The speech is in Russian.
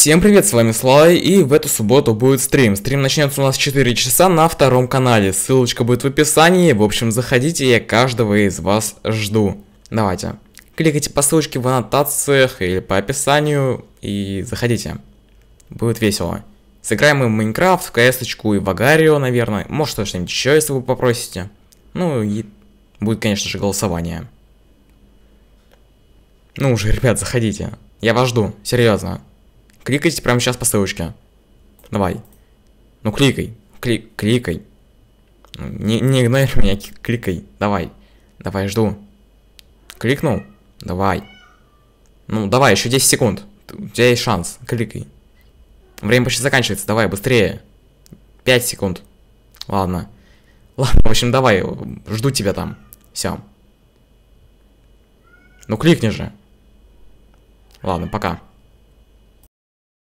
Всем привет, с вами Слай, и в эту субботу будет стрим. Стрим начнется у нас в 4 часа на втором канале, ссылочка будет в описании, в общем, заходите, я каждого из вас жду. Давайте, кликайте по ссылочке в аннотациях или по описанию и заходите. Будет весело. Сыграем мы в Майнкрафт, в кс и в Агарио, наверное, может что-нибудь еще, если вы попросите. Ну и будет, конечно же, голосование. Ну уже, ребят, заходите. Я вас жду, серьезно. Кликайте прямо сейчас по ссылочке. Давай. Ну кликай. Кли кликай. Не, не игнорь меня, кликай. Давай. Давай, жду. Кликнул? Давай. Ну, давай, еще 10 секунд. У тебя есть шанс. Кликай. Время почти заканчивается. Давай, быстрее. 5 секунд. Ладно. Ладно, в общем, давай. Э, жду тебя там. Все. Ну, кликни же. Ладно, пока.